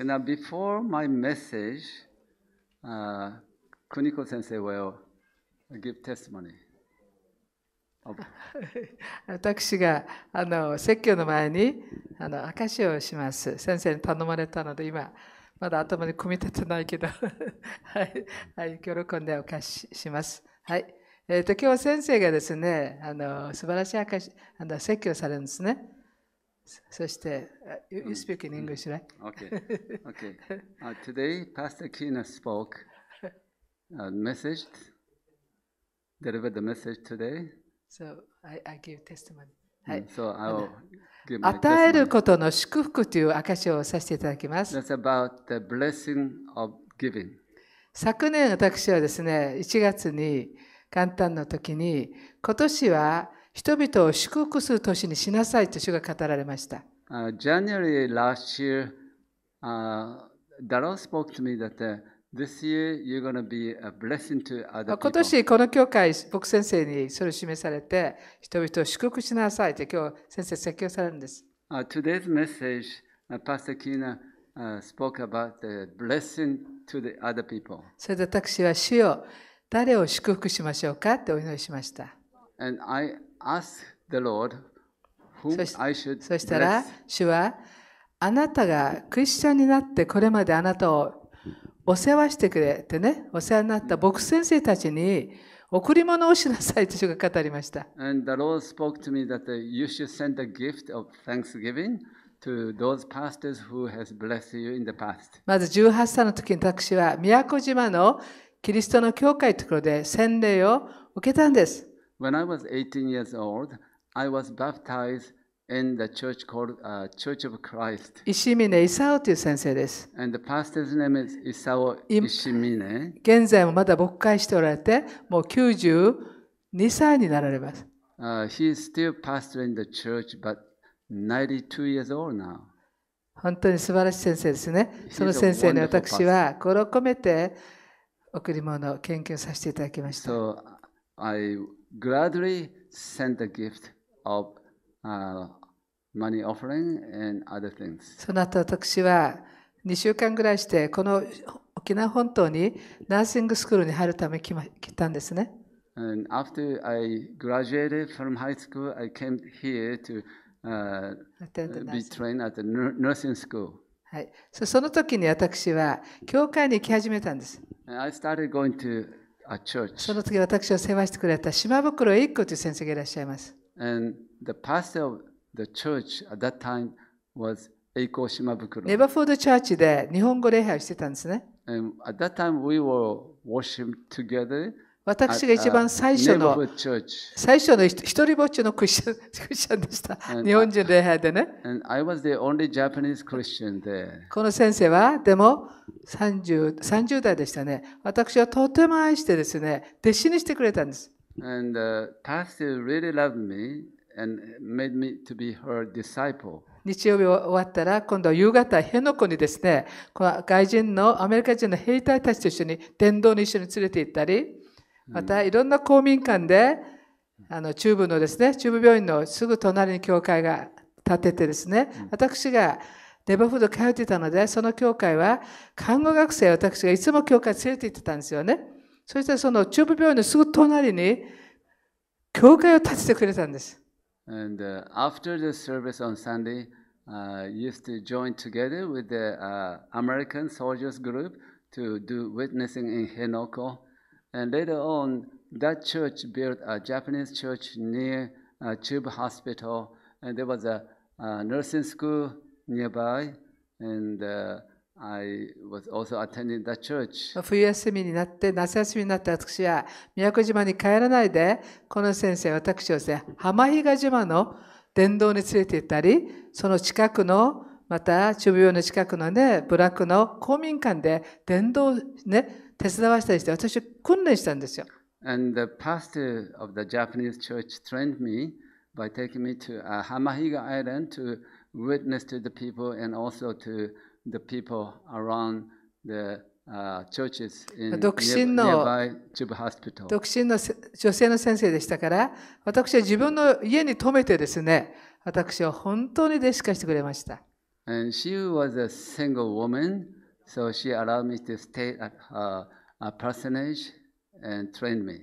And now, before my message, uh, Kuniko sensei will give testimony. 私があの説教の前にあの証しをします。先生に頼まれたので、今、まだ頭に組み立てないけど、はい、はい、喜んでお貸しします。はい。えっ、ー、と、今日先生がですね、あの素晴らしい証しあの説教されるんですね。そして、you, you speak in English, right? Okay. Okay. Uh, today, Pastor Kina spoke a message, delivered the message today. So, I, I give testimony. はい、so、与えることの祝福という証をさせていただきます。That's about the blessing of giving. 昨年私はですね、1月に簡単の時に、今年は人々を祝福する年にしなさいと主が語られました。Uh, January last year, uh, Darrell spoke to me that、uh, This year you're going to be a blessing to other people. 今年この教会、僕先生にそれを示されて、人々を祝福しなさいって今日先生説教されるんです。Uh, today's message, uh, Pastor Kina、uh, spoke about the blessing to the other people. それで私は主よ、誰を祝福しましょうかってお祈りしました。And I そしたら、主は、あなたがクリスチャンになって、これまであなたをお世話してくれてね、お世話になった牧先生たちに、贈り物をしなさいと主が語りました。まず18歳の時に私は宮古島のキリストの教会のところで洗礼を受けたんです。When I was 18 years old, I was baptized in the church called、uh, Church of Christ. 石峰勲という先生です。And the pastor's name is 勲石峰。現在もまだ牧会しておられて、もう92歳になられます。Uh, he is still pastoring the church, but 92 years old now. 本当に素晴らしい先生ですね。その先生に私は心を込めて贈り物を研究させていただきました。So, I gladly sent the gift of、uh, money offering and other things. その後私は2週間ぐらいしてこの沖縄本島にナーシングスクールに入るため来,、ま、来たんですね。And after I graduated from high school, I came here to、uh, be trained at the nursing school. はい、その時に私は教会に行き始めたんです。I started going to その次、私を世話してくれた島袋栄子という先生がいらっしゃいます。And the pastor of the church at that time was 栄光島袋。ネバフォードチャーチで日本語礼拝をしてたんですね。And at that time we were worshiping together 私が一番最初の、最初の一人ぼっちのクリスチャンでした。日本人礼拝でね。この先生は、でも30、30代でしたね。私はとても愛してですね、弟子にしてくれたんです。And, uh, a o e a o e d e 日曜日終わったら、今度は夕方、辺野古にですね、この外人の、アメリカ人の兵隊たちと一緒に、伝道に一緒に連れて行ったり、またいろんな公民館で、あの、中部のですね、中部病院のすぐ隣に教会が建ててですね、私がネバフード通っていたので、その教会は、看護学生、私がいつも教会連れて行ってたんですよね。そしてその中部病院のすぐ隣に、教会を建ててくれたんです。And、uh, after the service on Sunday, uh, used to join together with the、uh, American soldiers group to do witnessing in Hinoko. And later on, that church built a Japanese church near a tube hospital, and there was a, a nursing school nearby, and uh, I was also attending that church. 冬休みになって、夏休みになって私は宮古島に帰らないで、この先生、私はですね、浜比嘉島の伝道に連れて行ったり、その近くの、また、中病の近くのね、ブラックの公民館で伝道ね、手伝わせたりして、私は訓練したんですよ。And the pastor of the Japanese church trained me by taking me to、uh, Hamahiga Island to witness to the people and also to the people around the uh, churches in 独身の nearby Chubu Hospital. 独身の女性の先生でしたから、私は自分の家に泊めてですね、私は本当に弟子化してくれました。And she was a single woman So she allowed me to stay at her personage and train me.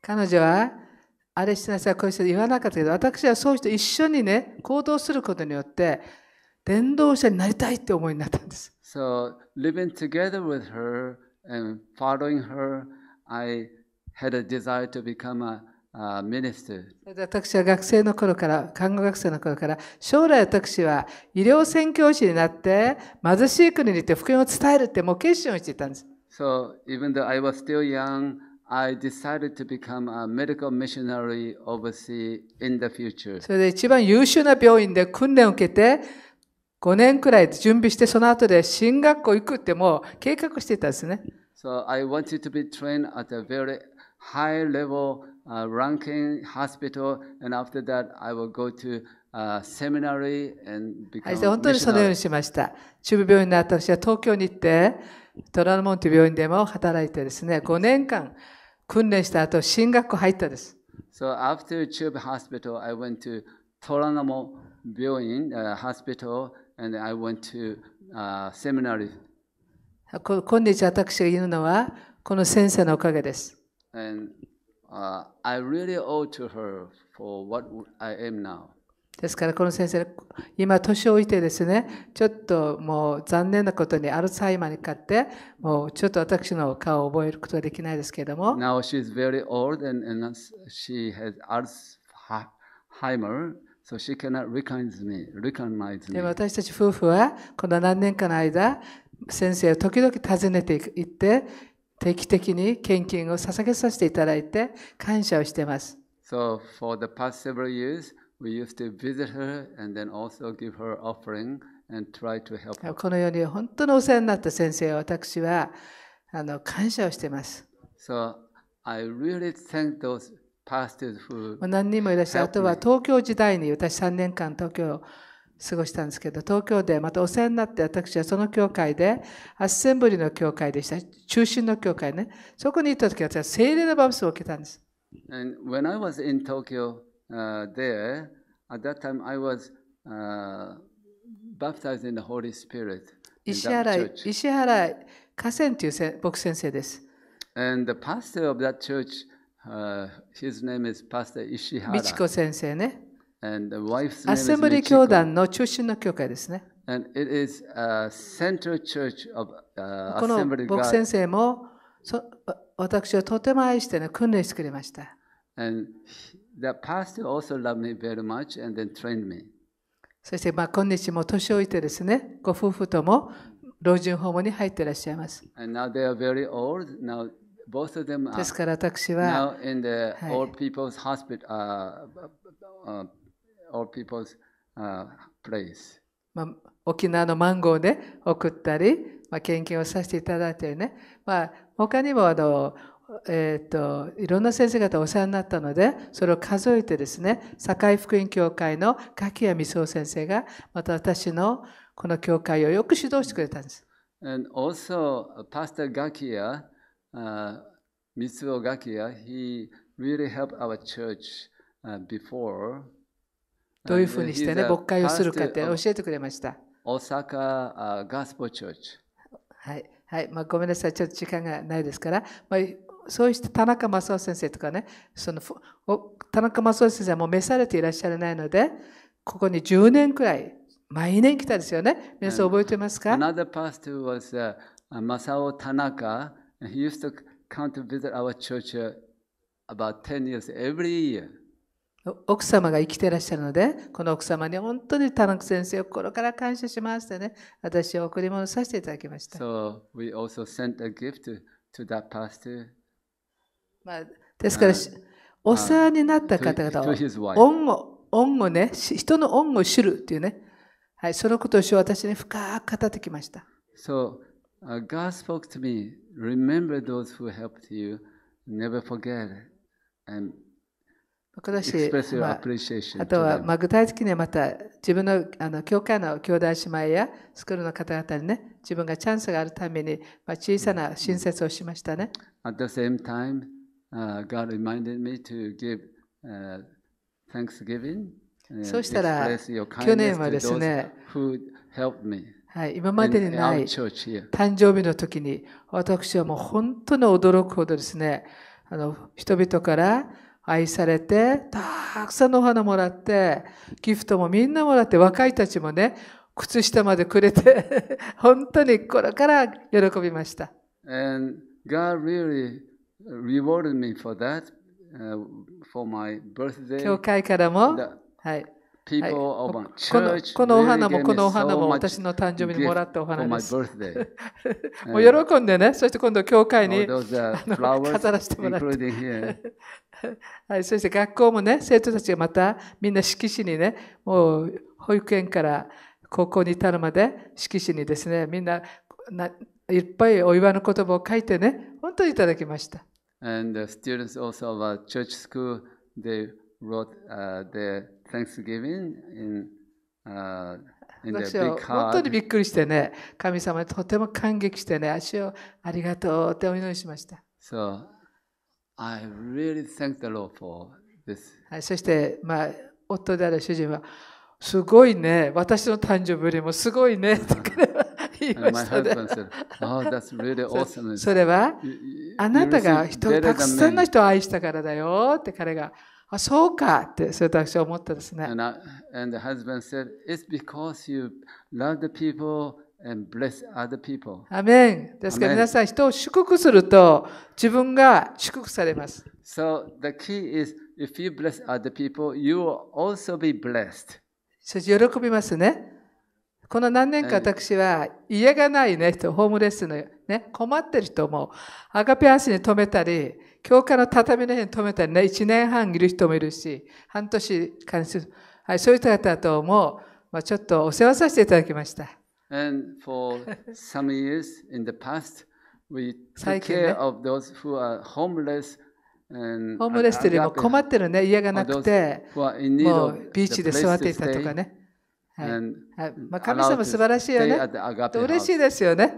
彼女はあれしなさい、こうして言わなかったけど、私はそういう人一緒にね、行動することによって、伝道者になりたいって思いになったんです。So, living together with her and following her, I had a desire to become a uh, ministered. 私は学生の頃から、看護学生の頃から、将来私は医療宣教師になって、貧しい国に行って福音を伝えるってもう決心をしていたんです。So, even though I was still young, I decided to become a medical missionary overseas in the future. それで一番優秀な病院で訓練を受けて、5年くらい準備して、その後で進学校行くってもう計画していたんですね。So I wanted to be trained at a very high level uh, Rankin Hospital, and after that, I will go to Uh, seminary and become はい、本当にそのようにしました。中部病院の私は東京に行って、トラルモンという病院でも働いてですね、5年間訓練した後、進学校入ったです。So after Tube Hospital, I went to トラルモ病院、uh, hospital, and I went to、uh, seminary. 今日私が言うのは、この先生のおかげです。And uh, I really owe to her for what I am now. ですからこの先生、今年老いてですね、ちょっともう残念なことにアルツハイマーにかかって、もうちょっと私の顔を覚えることはできないですけれども。Now she's very old and, and she has Alzheimer, so she cannot recognize me. Recognize me. でも私たち夫婦はこの何年かの間、先生を時々訪ねていって、定期的に献金を捧げさせていただいて感謝をしています。So for the past several years, we used to visit her and then also give her offering and try to help her. このように本当にお世話になった先生は私はあの感謝をしています。So I really thank those pastors who 何人もいらっしゃる。あとは東京時代に私3年間東京過ごしたんですけど、東京でまたお世話になって私はその教会で、アッセンブリの教会でした。中心の教会ね。そこに行った時私は聖霊のバプスを受けたんです。And when I was in Tokyo、uh, there, at that time I was、uh, baptized in the Holy Spirit. 石原、石原河川という僕先生です。And the pastor of that church, uh, his name is Pastor Ishihara. 美智子先生ね。アセムリ教団の中心の教会ですね。この牧先生も私をとても愛して、ね、訓練してくれました。そして、まあ、今日も年老いてですね、ご夫婦とも老人ホームに入っていらっしゃいます。ですから私は、はい people's、まあ、沖縄のマンゴーで送ったり、まあ、献金をさせていただいてね、まあ、他にもあの、えーと、いろんな先生方お世話になったのでそれを数えてですね堺福音教会の柿谷美宗先生がまた私のこの教会をよく指導してくれたんです。And also, Pastor Gakia,、uh, Mitsuo Gakia, he really helped our church、uh, before. どういうふうにしてね、牧会をするかって教えてくれました。大阪ガスポチョーチ。はい。はい。まあ、ごめんなさい。ちょっと時間がないですから。まあ、そうして田中正夫先生とかね、その、田中正夫先生はもう召されていらっしゃらないので、ここに10年くらい、毎年来たですよね。皆さん覚えてますか ?Another pastor was、uh, Masao Tanaka. He used to come to visit our church about 10 years every year. 奥様が生きてらっしゃるので、この奥様に本当に田中先生を心から感謝しますとね、私を贈り物させていただきました。So we also sent a gift to, to that pastor. まあ、ですから、お世話になった方々は、恩を、恩をね、人の恩を知るっていうね、はい、そのことを私に深く語ってきました。So, uh, God spoke to me, remember those who helped you, never forget, and だし、まあ、あとは、まあ、具体的にはまた自分のあの教会の兄弟姉妹やスクールの方々にね、自分がチャンスがあるために、まあ、小さな親切をしましたね。At the same time, uh, God reminded me to give、uh, thanksgiving. そうしたら、去年はですね、はい、今までにない誕生日の時に、私はもう本当に驚くほどですね、あの人々から、愛されて、たくさんのお花もらって、ギフトもみんなもらって、若いたちもね、靴下までくれて、本当に心から喜びました。And God really rewarded me for that, uh, for my birthday. 教会からも、はい。このこのお花もこのお花も私の誕生日にもらったお花です。もう喜んでね、そして今度教会に 飾らせてもらって。はい、そして学校もね、生徒たちがまたみんな色紙にね、もう保育園から高校に至るまで色紙にですね、みんないっぱいお祝いの言葉を書いてね、本当にいただきました。And the students also of our church school, they wrote、uh, their thanksgiving in, uh, in their big card. 本当にびっくりしてね、神様にとても感激してね、足をありがとうってお祈りしました。So, I really thank the Lord for this. はい、そして、まあ、夫である主人は、すごいね、私の誕生日よりもすごいね、とか言いましたね。said, oh, really awesome. それは、あなたが人たくさんの人を愛したからだよって彼が、あ、そうかって、それと私は思ったですね。And I, and the husband said, It's because you love the people And bless other people. アメンですから皆さん、人を祝福すると自分が祝福されます。So the key is if you bless other people, you will also be blessed. そして喜びますね。この何年か私は家がないね人、ホームレスのね、困ってる人も、アガペスに泊めたり、教科の畳の辺に泊めたりね、1年半いる人もいるし、半年間する。はい、そういった方とも、まあ、ちょっとお世話させていただきました。And for some years in the past, we took care of those who are homeless ホームレスというよりも困ってるね、家がなくて、もうビーチで座っていたとかね。はいまあ、神様素晴らしいよね。嬉しいですよね。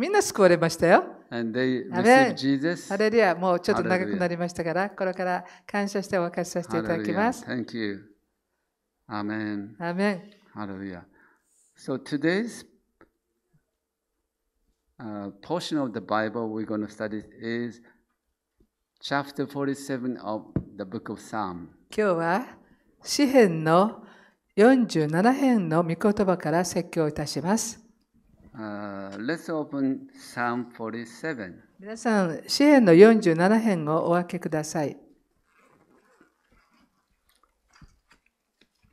みんな救われましたよ。あれアレリア、もうちょっと長くなりましたから、これから感謝してお別れさせていただきます。アメン。アメン。ハレルヤ。So today's uh, portion of the Bible we're going to study is chapter 47 of the book of Psalm. 今日は詩編の47編の御言葉から説教いたします。Uh, let's open Psalm 47. 皆さん、詩編の47編をお開けください。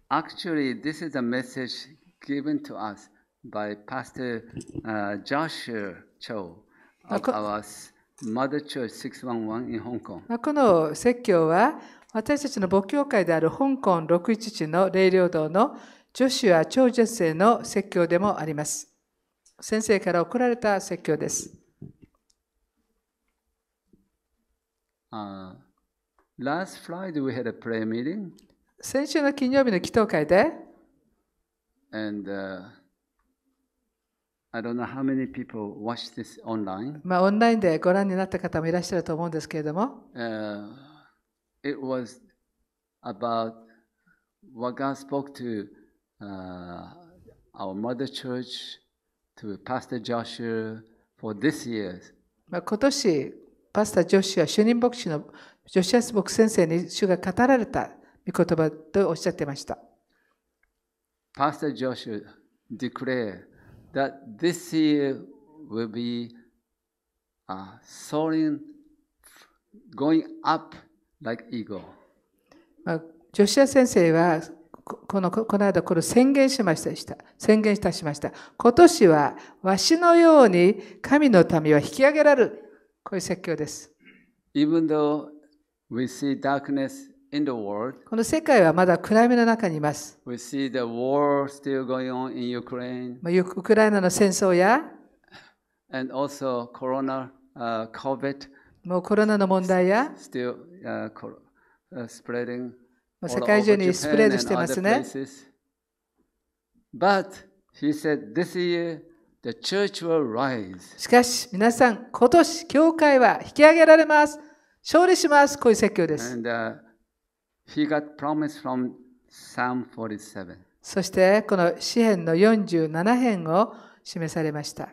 Actually, this is a message given to us by Pastor uh, Joshua Cho of our Mother Church 611 in Hong Kong. この説教は私たちの母教会である香港611の霊領堂のジョシュア・チョウ・の説教でもあります。先生から送られた説教です。Uh, last Friday we had a prayer meeting. 先週の金曜日の祈祷会で、And uh, I don't know how many people watch this online. まあ、オンラインでご覧になった方もいらっしゃると思うんですけれども、Uh, it was about what God spoke to uh, our mother church, to Pastor Joshua for this year. まあ、今年、パスタジョシュア、主任牧師のジョシュアス牧師先生に主が語られた御言葉とおっしゃっていました。Pastor Joshua declared that this year will be uh, soaring, going up like eagle. ジョシア先生はこのこの間これ宣言しました宣言いたしました。今年はわしのように神の民は引き上げられる。こういう説教です。Even though we see darkness in the world. この世界はまだ暗闇の中にいます。We see the war still going on in Ukraine. ウクライナの戦争や、and also corona, uh, COVID. もうコロナの問題や、still, uh, spreading 世界中にスプレードしてますね。But he said this year the church will rise. しかし皆さん、今年教会は引き上げられます。勝利します。こういう説教です。And, uh, He got promise from Psalm 47. そしてこの詩篇の47編を示されました。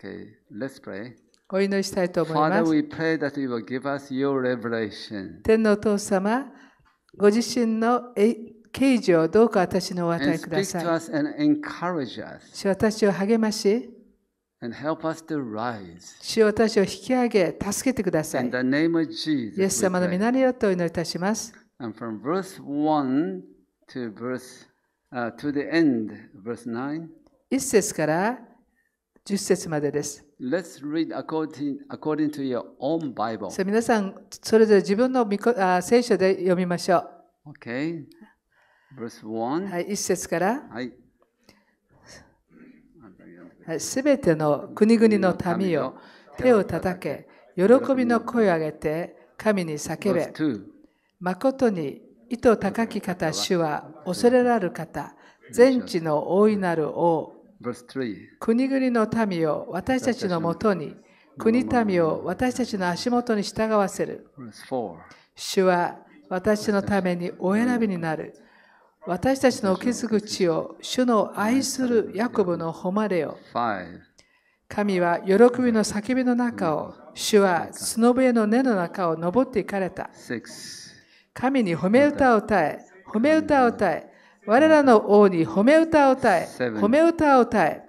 Okay, let's pray. お祈りしたいと思います。天のお父様、ご自身の啓示をどうか私にお与えください。主私を励まし、主私を引き上げ、助けてください。イエス様の皆によってお祈りいたします。And from verse 1 to verse、uh, to the end, verse 9. 1節から10節までです。Let's read according, according to your own Bible. さあ皆さん、それぞれ自分のあ聖書で読みましょう。Okay. Verse 1. はい、1節から。はい。すべての国々の民を手を叩け、喜びの声を上げて、神に叫べ。誠に意図高き方主は恐れらる方全地の大いなる王国々の民を私たちのもとに国民を私たちの足元に従わせる主は私のためにお選びになる私たちの傷口を主の愛するヤコブの誉れよ。神は喜びの叫びの中を主は角笛の根の中を登っていかれた神に褒め歌を歌え、褒め歌を歌え、我らの王に褒め歌を歌え、褒め歌を歌え。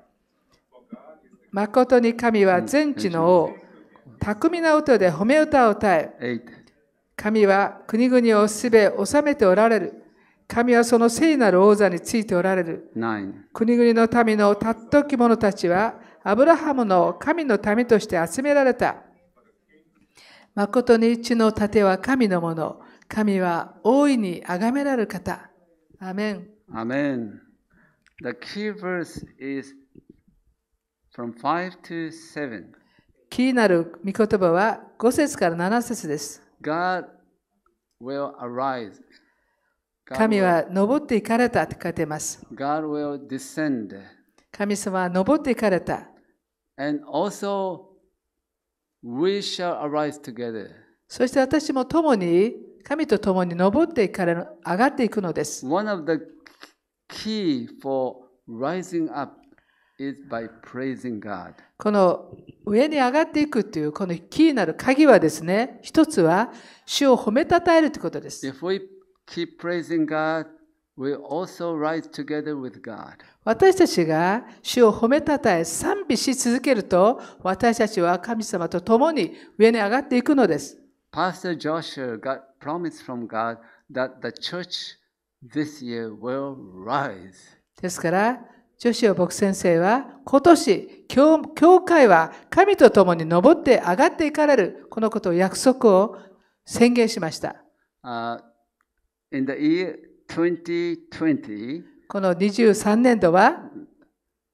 まことに神は全地の王、巧みな音で褒め歌を歌え。神は国々をすべ治めておられる。神はその聖なる王座についておられる。国々の民のたっとき者たちは、アブラハムの神の民として集められた。まことに地の盾は神のもの。神は大いに崇められる方。アメン。アメン。The key verse is from 5 to 7. 気になる御言葉は5節から7節です。God will arise. 神は登っていかれたと書いています。God will descend. 神様は登っていかれた。And also, we shall arise together. そして私も共に神と共に登ってから上がっていくのです。One of the key for rising up is by praising God. この上に上がっていくというこのキーなる鍵はですね、一つは主を褒めたたえるということです。If we keep praising God, we also rise together with God. 私たちが主を褒めたたえ、賛美し続けると、私たちは神様と共に上に上がっていくのです。Pastor Joshua got promise from God that the church this year will rise. ですから、ジョシオ牧先生は、今年教、教会は神と共に登って上がっていかれる、このことを約束を宣言しました。Uh, in the year 2020, この23年度は、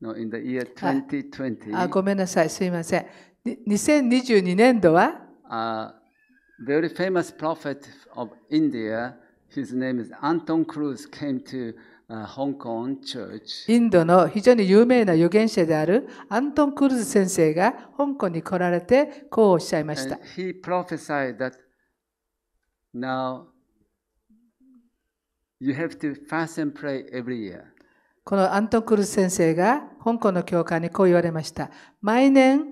no, in the year 2020, ああごめんなさい、すいません。2022年度は、uh, very famous prophet of India, his name is Anton Cruz, came to Hong Kong church. インドの非常に有名な預言者であるアントン・クルーズ先生が香港に来られてこうおっしゃいました。He prophesied that now you have to fast and pray every year. このアントン・クルーズ先生が香港の教会にこう言われました。毎年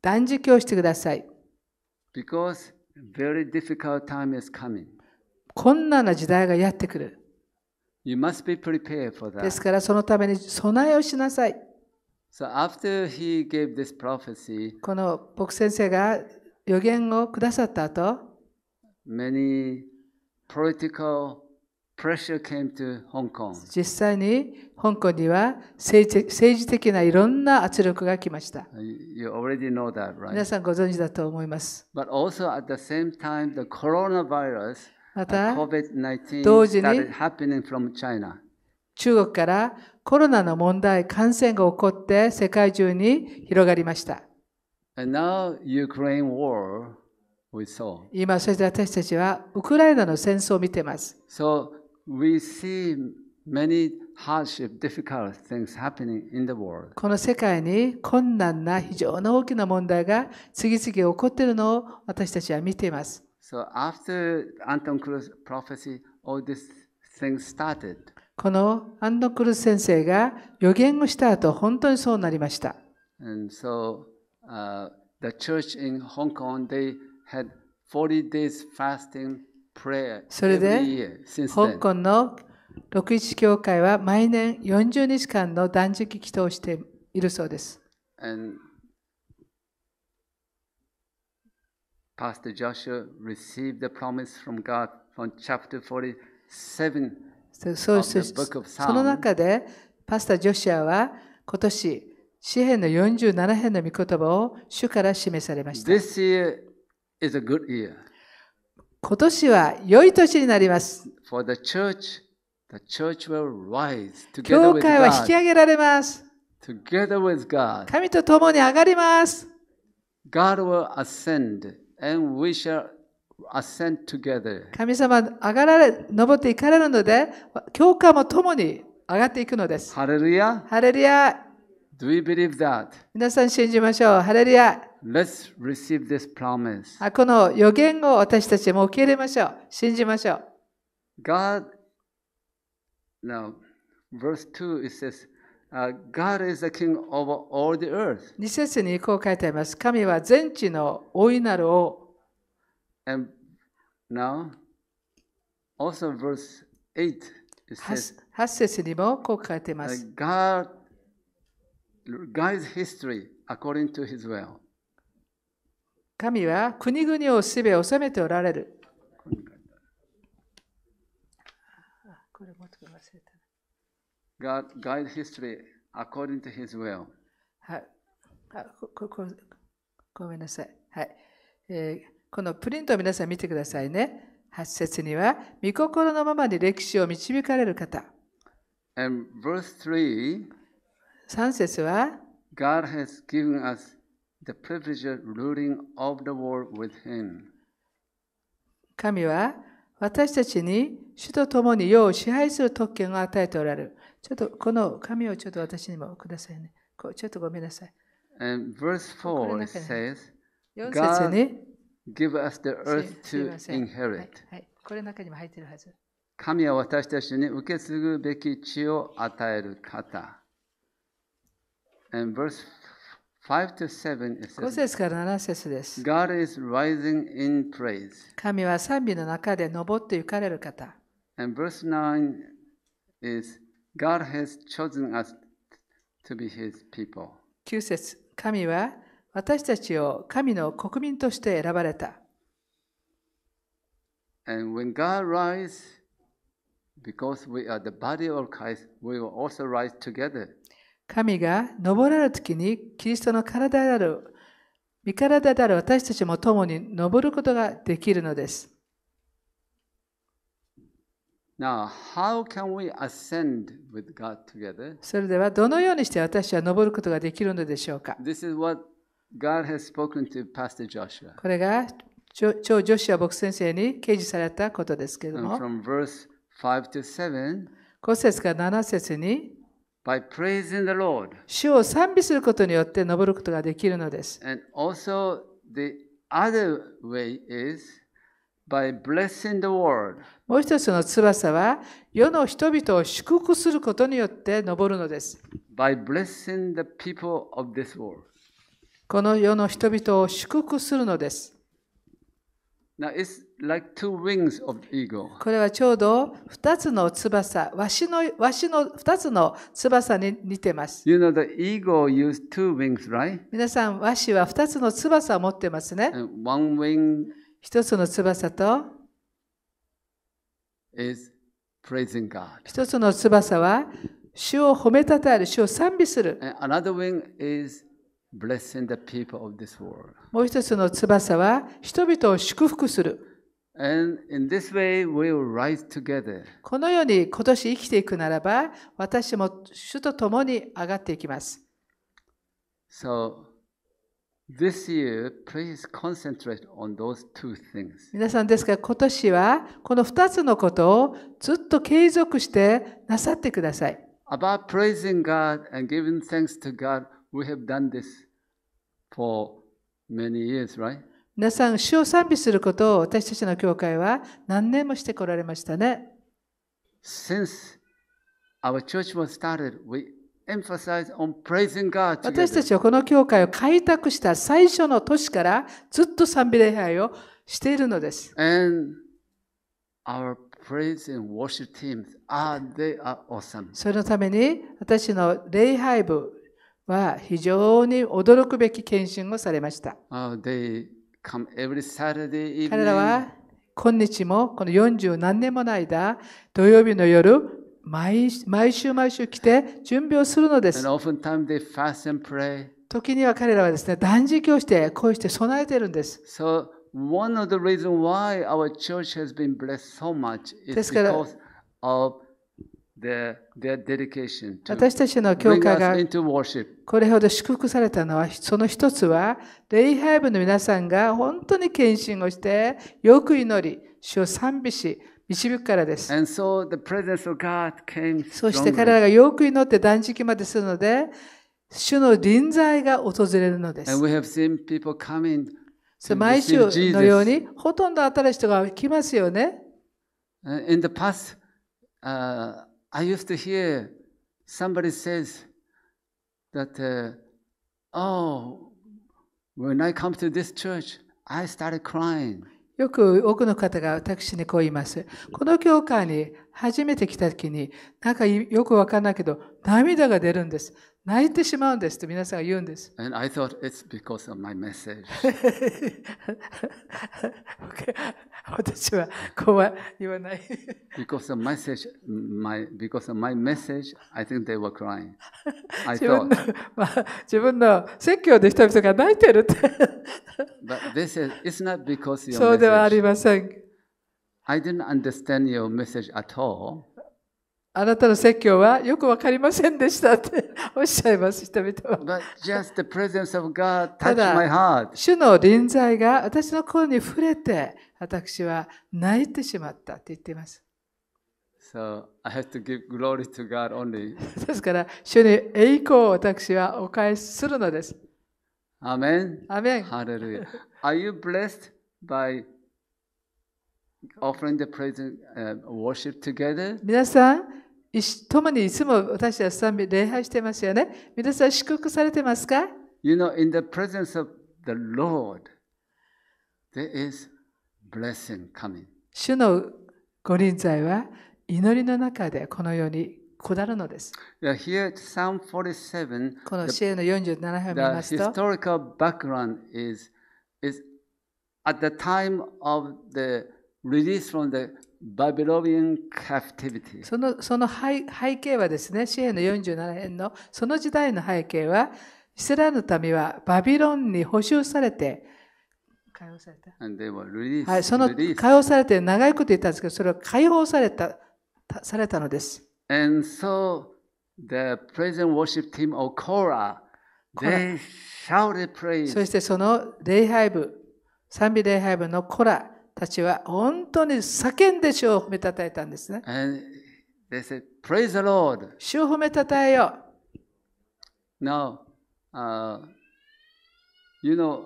断食をしてください。Because Very difficult time is coming. 困難な時代がやってくる。You must be prepared for that. ですからそのために備えをしなさい。So、after he gave this prophecy, この牧先生が予言をくださった後、many political 実際に香港には政治政治的ないろんな圧力が来ました。That, right? 皆さんご存知だと思います。また、同時に中国からコロナの問題、感染が起こって世界中に広がりました。今、そして私たちはウクライナの戦争を見ています。So, we see many hardship, difficult things happening in the world. この世界に困難な非常に大きな問題が次々起こっているのを私たちは見ています。So after Anton prophecy, all t h e s things t a r t e d このアンドクルス先生が予言をした後、本当にそうなりました。And so, uh, the church in Hong Kong, they had 40 days fasting それで、香港の六一教会は毎年40日間の断食祈祷をしているそうです。Pastor Joshua received the promise from God from chapter 47 of the book of Psalms. その中で、パスタ・ジョシアは今年、詩篇の47編の御言葉を主から示されました。This year is a good year. 今年は良い年になります。教会は引き上げられます。神と共に上がります。神様上がられ、上っていかれるので、教会も共に上がっていくのです。ハレルヤ。皆さん信じましょう。ハレルヤ。Let's receive this promise. この予言を私たちも受け入れましょう。信じましょう。God, now, verse 2 it says, Uh, God is the king o f all the earth. 2節にこう書いてあります。神は全地の大いなる王。And now, also verse 8 it says, 8節にもこう書いています。God guides history according to his will. 神は国々をすべて治めておられる。God guide history according to his will. こごめんなさい。はい、えー。このプリントを皆さん見てくださいね。8節には、御心のままに歴史を導かれる方。And verse 3, 3節は、God has given us the privileged ruling of the world with him. 神は私たちに主と共に世を支配する特権を与えておられる。ちょっとこの神をちょっと私にもくださいね。こうちょっとごめんなさい。And verse 4 it says, God give us the earth to inherit. これ中にも入っているはず。神は私たちに受け継ぐべき地を与える方。And verse 5 to 7 5節から7節です。God is rising in praise. 神は賛美の中で登って行かれる方。And verse 9 is God has chosen us to be his people. 9節神は私たちを神の国民として選ばれた。And when God rises, because we are the body of Christ, we will also rise together. 神が登られる時にキリストの体である、身体である私たちも共に登ることができるのです。Now, how can we ascend with God together? それではどのようにして私は登ることができるのでしょうか This is what God has spoken to Pastor Joshua. これが超ジョシア牧先生に掲示されたことですけれども、5節から7節に主を賛美することによって登ることができるのです。もう一つの翼は、世の人々を祝福することによって登るのです。この世の人々を祝福するのです。Like、two wings of the eagle. これはちょうど2つの翼、わしのわしの2つの翼に似てます。You know, the eagle used two wings, right? 皆さん、わしは2つの翼を持ってますね。One wing 1つの翼と is praising God. 1つの翼は主を褒めたたえる、主を賛美する。And another wing is blessing the people of this world. もう一つの翼は人々を祝福する。And in this way, we will rise together. このように今年生きていくならば、私も主と共に上がっていきます。So, this year, please concentrate on those two things. 皆さんですから今年はこの2つのことをずっと継続してなさってください。About praising God and giving thanks to God, we have done this for many years, right? 皆さん、主を賛美することを私たちの教会は何年もしてこられましたね。私たちはこの教会を開拓した最初の年からずっと賛美礼拝をしているのです。それのために私の礼拝部は非常に驚くべき献身をされました。彼らは今日もこの40何年もの間、土曜日の夜、毎週毎週来て準備をするのです。時には彼らはですね、断食をして、こうして備えているんです。So, one of the reasons why our church has been blessed so much is because of 私たちの教会がこれほど祝福されたのは、その一つは、礼拝部の皆さんが本当に献身をして、よく祈り、主を賛美し、導くからです。そして彼らがよく祈って断食までするので、主の臨在が訪れるのです。毎週のように、ほとんど新しい人が来ますよね。In the past, uh, I used to hear somebody says that, uh, oh, when I come to this church, I started crying. よく多くの方が私にこう言います。この教会に初めて来た時に、なんかよくわかんないけど、涙が出るんです。泣いてしまうんですって皆さんが言うんです。And I thought it's because of my message. 私はこうは言わない。because, of message, my, because of my message, I think they were crying. I 自分の、まあ、自分の説教で人々が泣いてるって。But this is, it's not because your message. そうではありません。I didn't understand your message at all. あなたの説教はよくわかりませんでしたっておっしゃいます、人々は。But just the presence of God touched my heart. 主の臨在が私の心に触れて、私は泣いてしまったって言っています。So, I have to give glory to God only. ですから、主に栄光を私はお返しするのです。アメン。アメン。ハレルヤ。Are you blessed by offering the praise and、uh, worship together. 皆さん、共にいつも私たちは礼拝してますよね。皆さん、祝福されてますか You know, in the presence of the Lord, there is blessing coming. 主のご臨在は祈りの中でこのように下るのです。Here, Psalm 47, この詩の47編を見ますと、the historical background is, is at the time of the r e l e a s e from the Babylonian captivity. そのその背背景はですね、詩篇の47編のその時代の背景は、イスラエルの民はバビロンに捕囚されて、解放された。はい、その解放されて長いこと言ったんですけど、それは解放されたされたのです。And so the present worship team of Korah, they shouted praise. そしてその礼拝部、賛美礼拝部のコラ、たちは本当に叫んで主を褒めたたえたんですね。And they said, Praise the Lord! 主を褒めたたえよ Now,、uh, you know,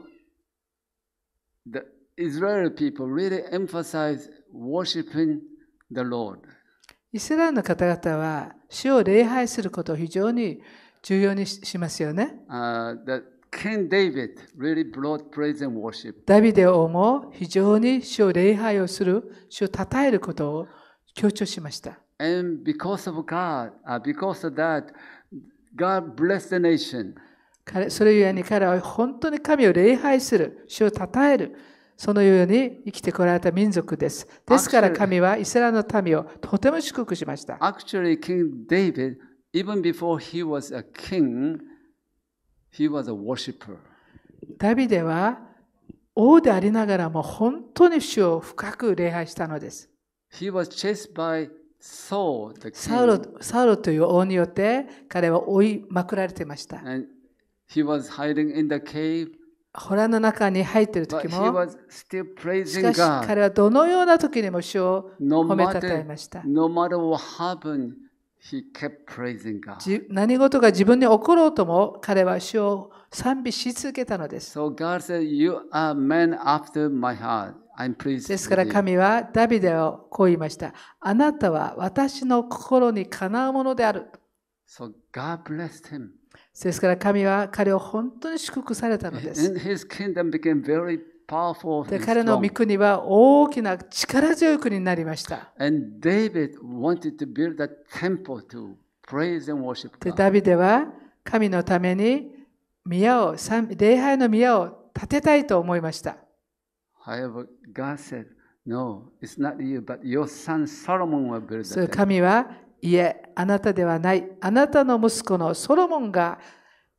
the Israeli people really emphasize worshiping the Lord. イスラエルの方々は主を礼拝することを非常に重要にしますよね。Uh, the ダビデ王も非常に主を礼拝をする、主を称えることを強調しました。それゆえに彼は本当に神を礼拝する、主を称える、そのように生きてこられた民族です。ですから神はイスラエルの民をとても祝福しました。He was a w o r s h i p e r ダビデは王でありながらも本当に主を深く礼拝したのです。He was chased by Saul, the king. サウロサウロという王によって彼は追いまくられていました。And he was hiding in the cave. ホラの中に入っている時も、しかし彼はどのような時にも主を褒めたたえました。No matter what happened, 何事が自分に起ころうとも彼は主を賛美し続けたのです。ですから神はダビデをこう言いました。あなたは私の心にかなうものである。ですから神は彼を本当に祝福されたのです。で彼の御国は大きな力強い国になりました。でダビデは神のために宮を礼拝の宮を建てたいと思いました。神は、いえ、あなたではない。あなたの息子のソロモンが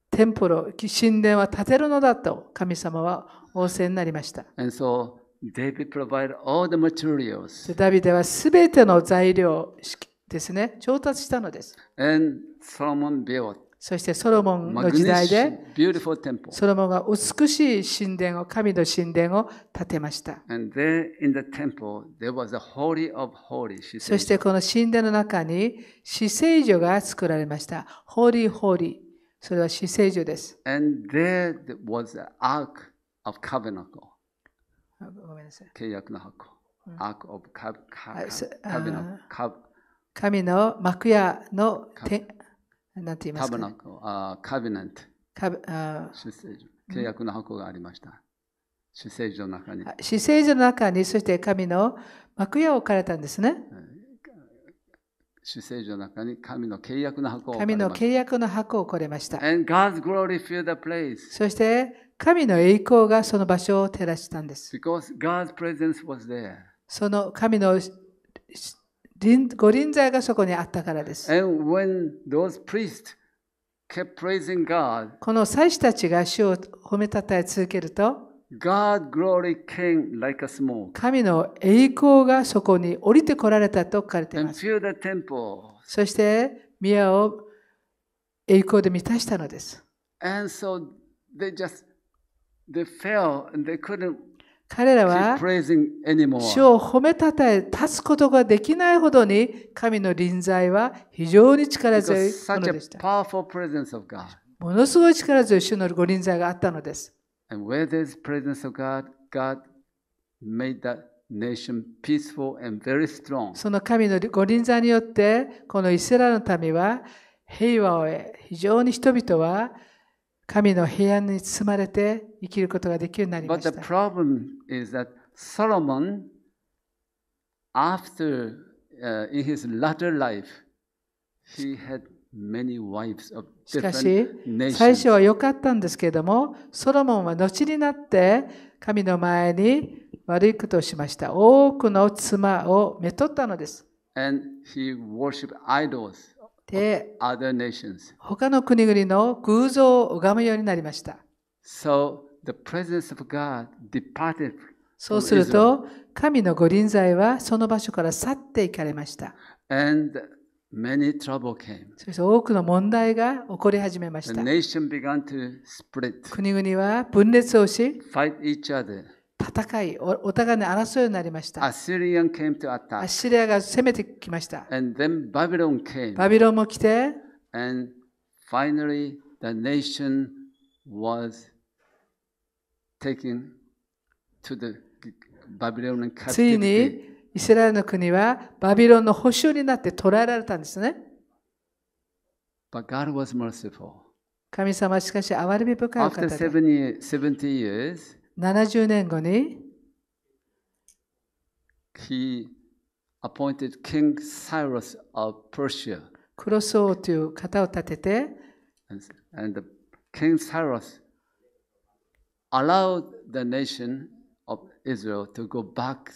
テンプル、神殿は建てるのだと神様は仰せになりました。ダビデはすべての材料ですね、調達したのです。そしてソロモンの時代で、ソロモンが美しい神殿を、神の神殿を建てました。そしてこの神殿の中に、死聖女が作られました。ホーリーホーリー。それは死聖女です。And there was an ark. of covenant. ごめんなさい。契約の箱。Ark of Covenant。神の幕屋のて、なんて言いますか、ね、Covenant。契約の箱がありました。主聖所の中に。主聖所の中に、そして神の幕屋を置かれたんですね。主聖女の中に神の契約の箱を神の契約の箱を来れました。そして、神の栄光がその場所を照らしたんです。その神のご臨在がそこにあったからです。この祭司たちが主を褒めたたえ続けると、God glory came like a smoke. 神の栄光がそこに降りてこられたと書かれています。そして宮を栄光で満たしたのです。And so they just, they fell and they couldn't 彼らは主を褒めたたえ立つことができないほどに神の臨在は非常に力強いものでした。ものすごい力強い主のご臨在があったのです。And where there's presence of God, God made that nation peaceful and very strong. その神のご臨座によって、このイスラエルの民は平和を得、非常に人々は神の平安に包まれて生きることができるようになりました。But the problem is that Solomon, after、uh, in his latter life, he had しかし、最初は良かったんですけれども、ソロモンは後になって神の前に悪いことをしました。多くの妻をめとったのです。で、他の国々の偶像を拝むようになりました。そうすると、神のご臨在はその場所から去っていかれました。Many trouble came. そして多くの問題が起こり始めました。The nation began to split. 国々は分裂をし、fight each other. 戦いお、お互いに争うようになりました。アッシリアン came to attack. アッシリアが攻めてきました。And then Babylon came. バビロンも来て、and finally the nation was taken to the Babylonian captivity. ついにイスラエルの国はバビロンの捕囚になって捕らえられたんですね。But God was merciful. 神様しかし憐れみ深い方で After 70, 70 years, 70年後に He appointed King Cyrus of Persia. クロス王という方を立てて and, and King Cyrus allowed the nation of Israel to go back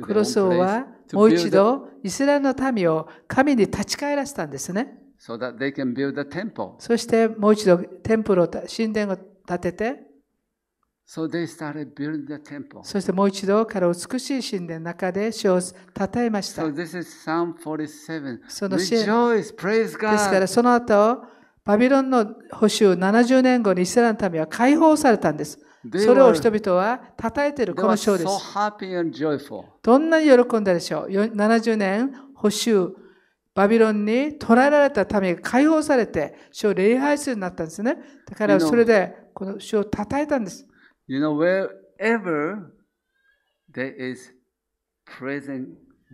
クロス王はもう一度イスラエルの民を神に立ち返らせたんですね。そしてもう一度テンプルを、神殿を建てて、そしてもう一度から美しい神殿の中で主を讃えました。So、this is Psalm 47. その詩ですからその後、バビロンの捕囚70年後にイスラエルの民は解放されたんです。それを人々は称えているこの章です。どんなに喜んだでしょう。70年、保守、バビロンに捕らえられた民が解放されて、主を礼拝するようになったんですね。だからそれで、この主を称えたんです。You know, wherever there is present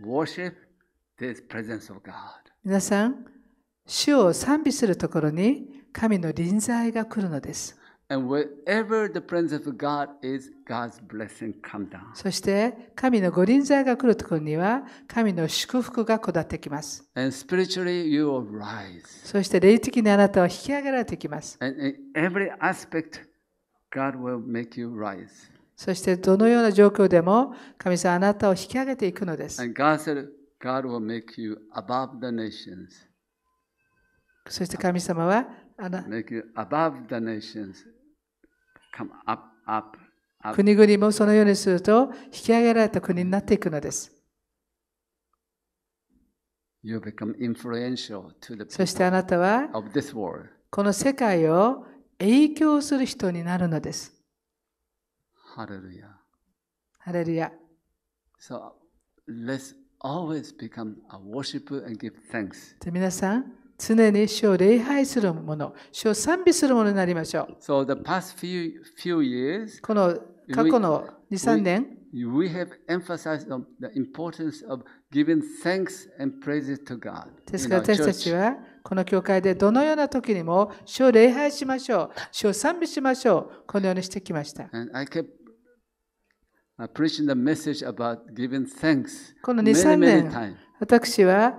worship, there is presence of God. 皆さん、主を賛美するところに神の臨在が来るのです。And wherever the presence of God is, God's blessing come down. そして、神のご臨在が来るところには、神の祝福がこだってきます。And spiritually you will rise. そして、霊的にあなたは引き上げられてきます。And in every aspect, God will make you rise. そして、どのような状況でも、神様あなたを引き上げていくのです。And God said, God will make you above the nations. そして、神様は、あなた。Make you above the nations. up, up, up. 国々もそのようにすると、引き上げられた国になっていくのです。You become influential to the そしてあなたは、この世界を影響する人になるのです。ハレルヤ。ハレルヤ。So, let's always become a worshiper and give thanks. 皆さん、常に主を礼拝するもの、主を賛美するものになりましょう。So、the past few, few years, この過去の2、3年、We have emphasized on the importance of giving thanks and praises to God. ですから私たちはこの教会でどのような時にも主を礼拝しましょう、主を賛美しましょう、このようにしてきました。And I kept preaching the message about giving thanks この2、3年、私は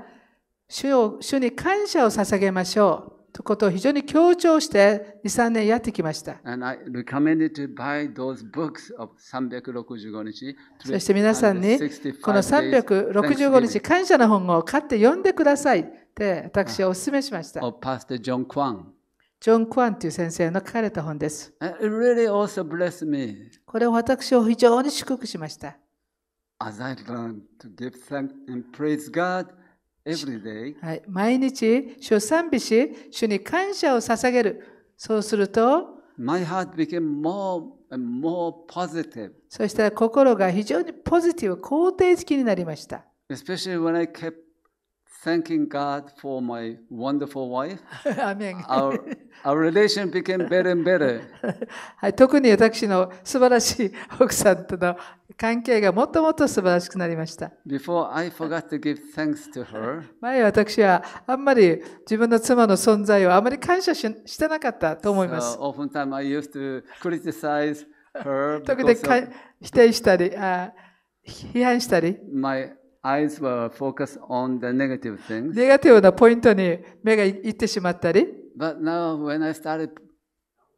主を、主に感謝を捧げましょう。ということを非常に強調して2、3年やってきました。そして皆さんにこの365日感謝の本を買って読んでくださいって私はお勧めしました。ジョン・クワンという先生の書かれた本です。これを私を非常に祝福しました。As I learned to give thanks and praise God, はい、毎日、主を賛美し、主に感謝を捧げる。そうすると、My heart became more and more positive. そしたら心が非常にポジティブ、肯定的になりました。Especially when I kept thanking God for my wonderful wife. our, our relation became better and better. はい、特に私の素晴らしい奥さんとの関係がもっともっと素晴らしくなりました。Before I forgot to give thanks to her, 前私はあんまり自分の妻の存在をあまり感謝ししてなかったと思います。So, oftentimes I used to criticize her. 特に否定したりあ、批判したり。My eyes were focused on the negative things. ネガティブなポイントに目がいってしまったり。But now when I started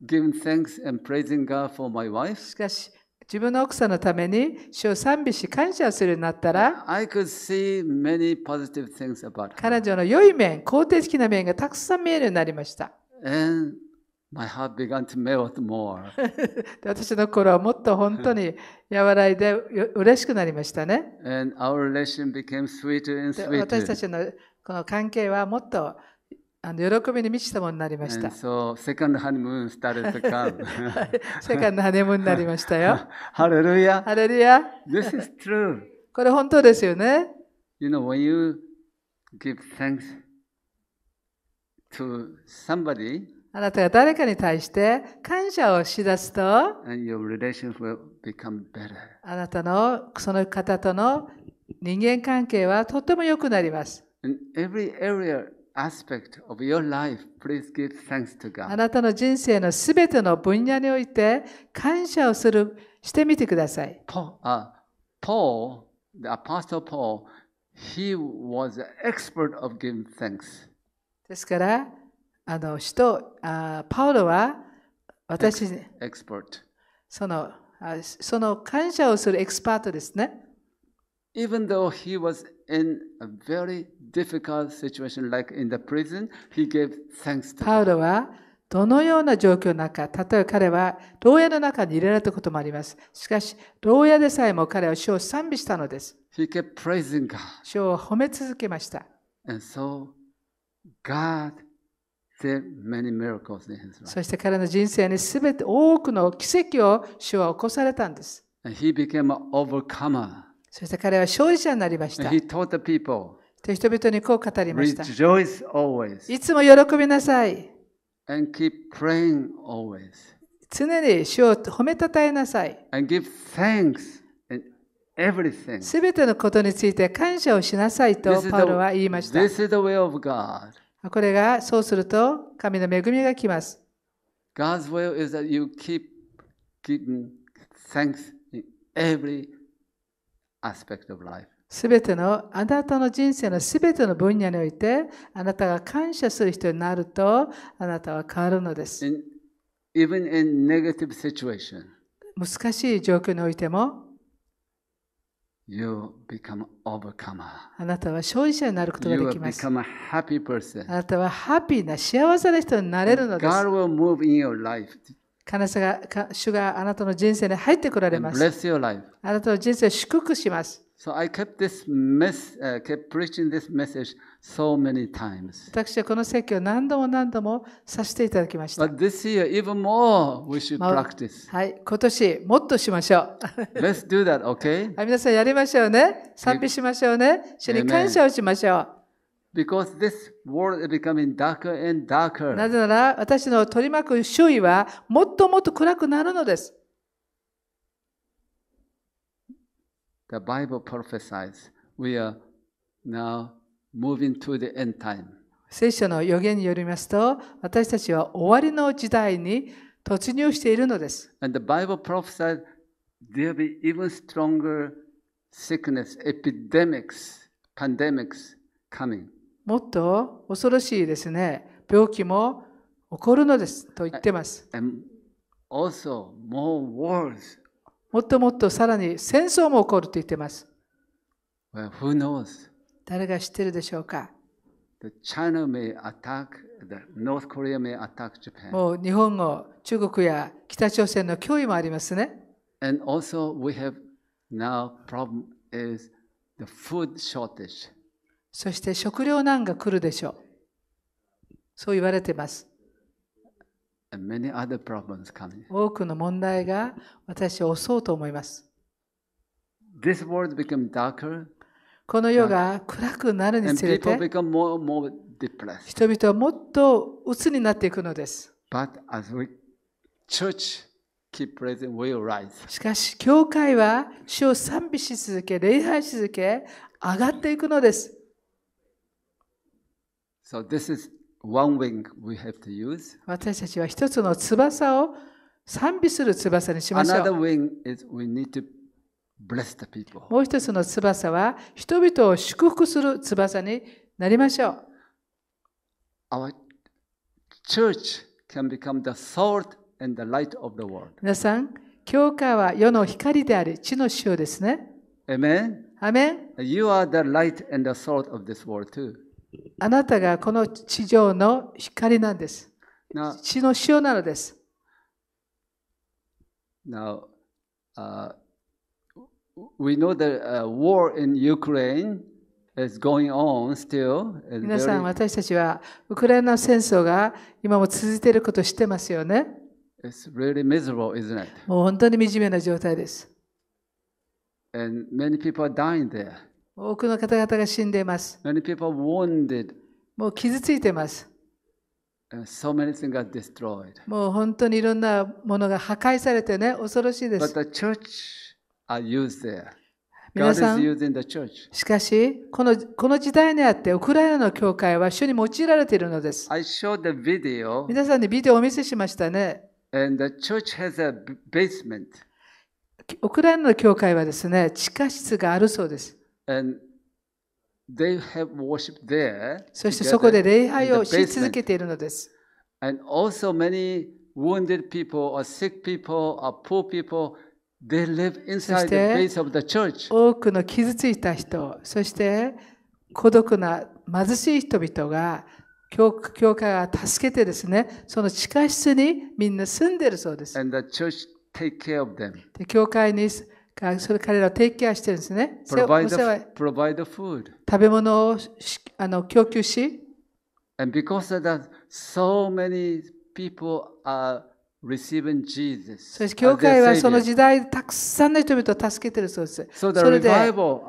giving thanks and praising God for my wife, しかし、自分の奥さんのために主を賛美し感謝するようになったら I could see many positive things about her. 彼女の良い面、肯定的な面がたくさん見えるようになりました。And My heart began to melt more. で私の頃はもっと本当に和らいで嬉しくなりましたね。And our relation became sweeter and sweeter. 私たちのこの関係はもっとあの喜びに満ちたものになりました。So, second h ー n e y m o o セカンドハニムーンになりましたよ。ハレルヤ。ハレルヤ。This is true. これ本当ですよね。You know, when you give thanks to somebody, あなたが誰かに対して感謝をしだすと、あなたのその方との人間関係はとても良くなります。あなたの人生のすべての分野において感謝をするしてみてください。ポー、uh, the Apostle Paul, he was an expert of giving thanks. ですから、あの人あパウロは私エクスパートそのその感謝をするエクスパートですね。Even though he was in a very difficult situation, like in the prison, he gave thanks to パウロはどのような状況の中、例えば彼は牢屋の中に入れられたこともあります。しかし、牢屋でさえも彼は主を賛美したのです。He kept praising God. 主を褒め続けました。And so, God そして彼の人生にすべて多くの奇跡を主は起こされたんです。そして彼は勝利者になりました。で人々にこう語りました。いつも喜びなさい。常に主を褒めたたえなさい。すべてのことについて感謝をしなさいとパウロは言いました。これがそうすると神の恵みが来ます。God's will is that you keep giving thanks in every aspect of life. すべてのあなたの人生のすべての分野においてあなたが感謝する人になるとあなたは変わるのです。In, even in negative situation. 難しい状況においてもあなたは勝利者になることができます。あなたはハッピーな幸せな人になれるのです。神様が、主があなたの人生に入ってこられます。あなたの人生を祝福します。So I kept this mess, uh, kept preaching this message so many times. 私はこの説教を何度も何度もさせていただきました。But this year, even more, we should practice. はい、今年もっとしましょう。Let's do that, okay? はい、皆さんやりましょうね。賛美しましょうね。主に感謝をしましょう。Because this world is becoming darker and darker. なぜなら、私の取り巻く周囲はもっともっと暗くなるのです。the Bible prophesies we are now moving to the end time. 聖書の予言によりますと、私たちは終わりの時代に突入しているのです。And the Bible prophesied there will be even stronger sickness, epidemics, pandemics coming. もっと恐ろしいですね。病気も起こるのですと言ってます。And also more wars もっともっとさらに戦争も起こると言っています。Well, who knows? 誰が知ってるでしょうか the China may attack, the North Korea may attack Japan. もう日本も中国や北朝鮮の脅威もありますね。And also we have now problem is the food shortage. そして食糧難が来るでしょう。そう言われています。多くの問題が私を襲うと思います。この世が暗くなるにつれて、人々はもっと鬱になっていくのです。しかし、教会は主を賛美し続け、礼拝し続け、上がっていくのです。one wing we have to use. 私たちは一つの翼を賛美する翼にしましょう。Another wing is we need to bless the people. もう一つの翼は人々を祝福する翼になりましょう。Our church can become the salt and the light of the world. 皆さん、教会は世の光であり、地の塩ですね。Amen. Amen. You are the light and the salt of this world too. あなたがこの地上の光なんです。血の塩なのです。Now, uh, we know that a war in Ukraine is going on still. 皆さん、私たちはウクライナ戦争が今も続いていることを知ってますよね。It's really miserable, isn't it? もう本当に惨めな状態です。And many people are dying there. 多くの方々が死んでいます。Many people wounded. もう傷ついています。So、many things destroyed. もう本当にいろんなものが破壊されてね、恐ろしいです。But the church are used there. 皆さん、しかしこの、この時代にあって、ウクライナの教会は主に用いられているのです。I showed the video, 皆さんにビデオをお見せしましたね。And the church has a basement. ウクライナの教会はですね、地下室があるそうです。そしてそこで礼拝をし続けているのです。そして多くの傷ついた人、そして孤独な貧しい人々が教教会を助けてですね、その地下室にみんな住んでいるそうです。教会に住んでいるそうです。それ彼らを提供してるんですね。食べ物をあの供給し。And because of that, so many people are receiving Jesus. そして教会はその時代、たくさんの人々を助けてるそうです。So、それで多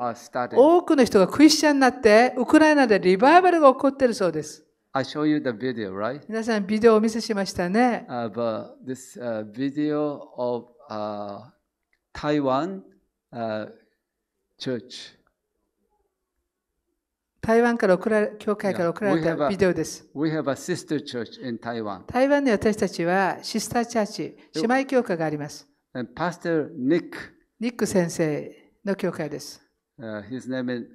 くの人がクリスチャンになって、ウクライナでリバイバルが起こってるそうです。I show you the video, right? 皆さん、ビデオをお見せしましたね。Uh, but this、uh, video of、uh, Taiwan Church. 台湾から送ら教会から送られたビデオです。We have a sister church in Taiwan. 台湾に私たちはシスターチャーチ、姉妹教会があります。And Pastor Nick. ニック先生の教会です。Uh, his name is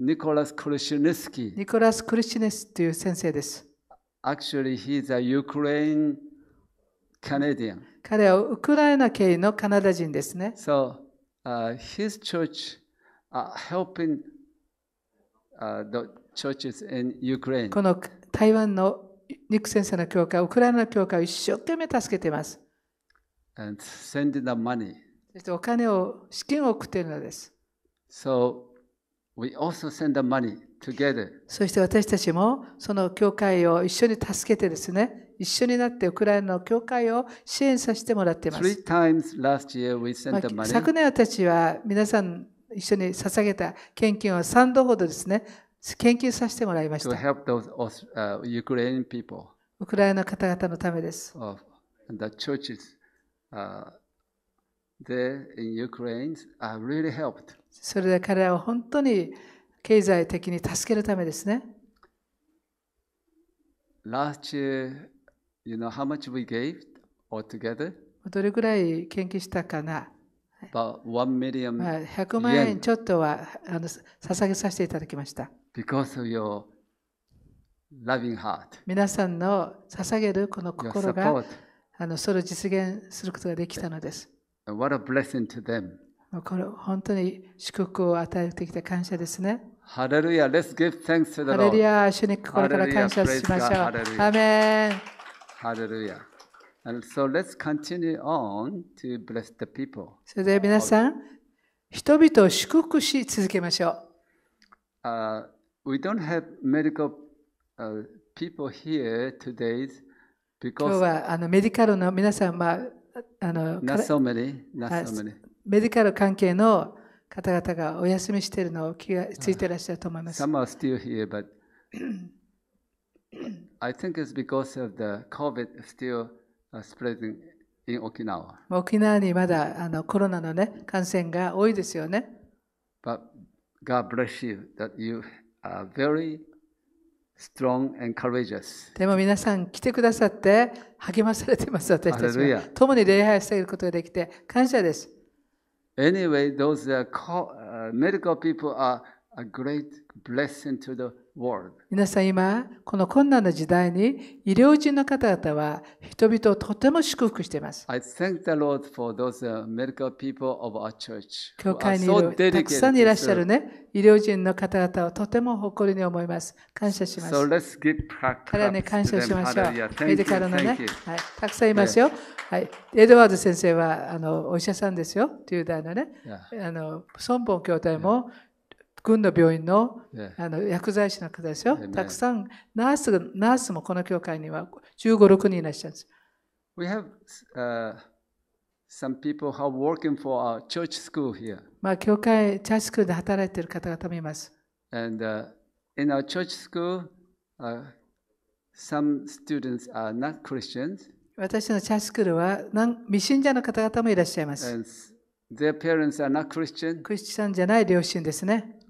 Nicholas k r i s h n s k y ニ s ラス・クリシ s スという先生です。Actually, he is a Ukraine Canadian. 彼はウクライナ系のカナダ人ですね。So, uh, his church、uh, helping、uh, the churches in Ukraine. この台湾のニク先生の教会、ウクライナの教会を一生懸命助けています。And sending the money. そしてお金を、資金を送っているのです。So, we also send the money. そして私たちもその教会を一緒に助けてですね、一緒になってウクライナの教会を支援させてもらっています。昨年私は皆さん一緒に捧げた献金を3度ほどですね、研究させてもらいました。ウクライナの方々のためです。それで彼らは本当に経済的に助けるためですね。Last year, you know how much we gave altogether? どれぐらい献金したかな About 1 million yen. 100万円ちょっとはあの捧げさせていただきました。Because of your loving heart. 皆さんの捧げるこの心があのそれを実現することができたのです。What a blessing to them. これ本当に祝福を与えてきた感謝ですね。ハレルヤ、レスギフテンスハレルヤ、主に心から感謝しましょう。アメン。ハレルヤ。それで皆さん、人々を祝福し続けましょう。Uh, we don't have medical、uh, people here today because 今日はあのメディカルの皆さん、まあ、あの、メディカル関係の方々がお休みしているのを気がついていらっしゃると思います。Some are still here, but I think it's because of the COVID still spreading in Okinawa. 沖縄にまだあのコロナの、ね、感染が多いですよね。But God bless you that you are very strong and courageous. でも皆さん来てくださって励まされています、私たちは。共に礼拝していることができて感謝です。Anyway, those uh, uh, medical people are 皆さん今、この困難な時代に、医療人の方々は人々をとても祝福しています。教会にいるたくさんいらっしゃるね、医療人の方々をとても誇りに思います。感謝します。か彼らに感謝しましょう。メディカルのね、はい、たくさんいますよ。はい、エドワード先生はあのお医者さんですよ、という代のね、yeah. あの孫本兄弟も、yeah. 軍の病院の,、あの薬剤師の方ですよ。たくさんナースが、ナースもこの教会には15、6人いらっしゃるんです。We have、uh, some people who are working for our church school here. まあ、教会、チャーチスクールで働いている方々もいます。And、uh, in our church school,、uh, some students are not Christians. 私のチャーチスクールは未信者の方々もいらっしゃいます。And their parents are not Christian. クリスチャンじゃない両親ですね。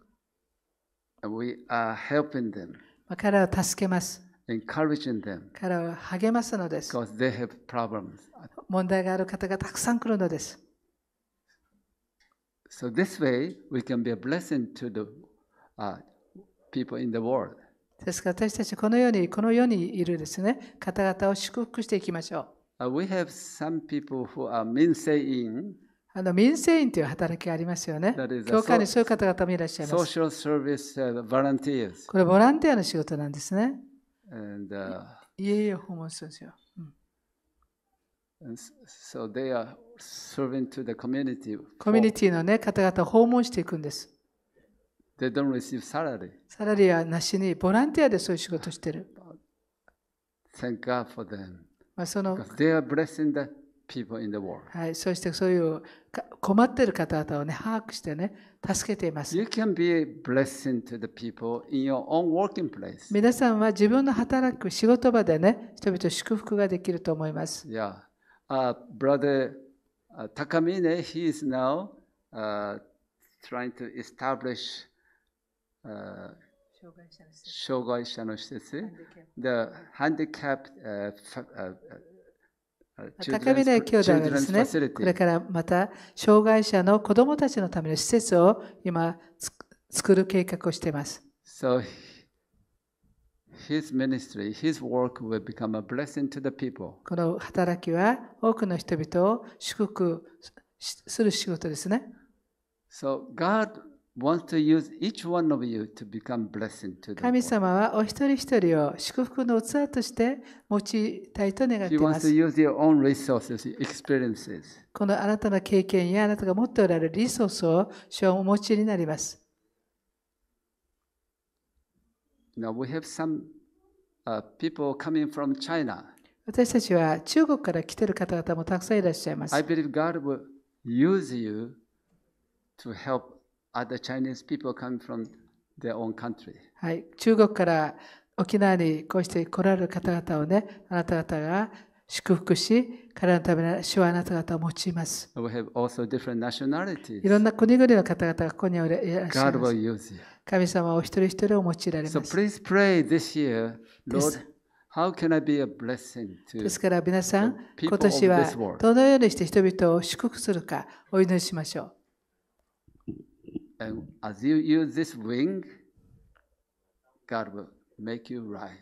We are helping them. 彼らを助けます。Encouraging them. 彼らを励ますのです。Because they have problems. 問題がある方がたくさん来るのです。So this way, we can be a blessing to the、uh, people in the world. ですから私たちこのようにこの世にいるですね方々を祝福していきましょう。Uh, we have some people who are mean saying あの民生員という働きがありますよね。教会にそういう方々もいらっしゃいます。これ、ボランティアの仕事なんですね。And, uh, 家訪問するんですよ。うん、so、they are serving to the community. コミュニティの、ね、方々を訪問していくんです。They don't receive salary. サラリーはなしに、ボランティアでそういう仕事をしている。Thank God for them. まあその they are blessing the people in the world. はい、そしてそういう困っている方々をね、把握してね、助けています。You can be a blessing to the people in your own working place. 皆さんは自分の働く仕事場でね、人々祝福ができると思います。Yeah. Uh, brother Takamine, he is now uh, trying to establish uh, 障害者の施設、the handicapped、uh, 高見台兄弟はですね、これからまた、障害者の子どもたちのための施設を今、作る計画をしています。So, his ministry, his work will become a blessing to the people. この働きは多くの人々を祝福する仕事ですね。So, God 神様はお一人一人を祝福の器として持ちたいと願っています。このあたの経験やあなたが持っておられるリソースを主はお持ちになります。私たちは中国から来ている方々もたくさんいらっしゃいます。other Chinese people coming from their own country. はい、中国から沖縄にこうして来られる方々をね、あなた方が祝福し、彼らのために主はあなた方を用います。We have also different nationalities. いろんな国々の方々がここにいらっしゃいます。神様はお一人一人を用いられます。So please pray this year, Lord, how can I be a blessing to ですから皆さん、今年はどのようにして人々を祝福するかお祈りしましょう。And as you use this wing, God will make you rise.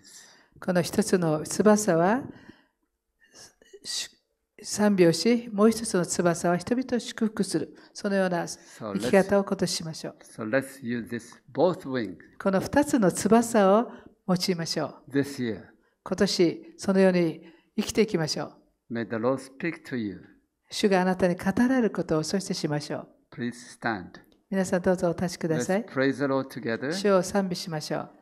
この一つの翼は賛美をし、もう一つの翼は人々を祝福する。そのような生き方を今年しましょう。So、let's use this both wings. この二つの翼を用いましょう。This year. 今年、そのように生きていきましょう。May the Lord speak to you. 主があなたに語られることをそしてしましょう。Please stand. 皆さんどうぞお立ちください。主を賛美しましょう。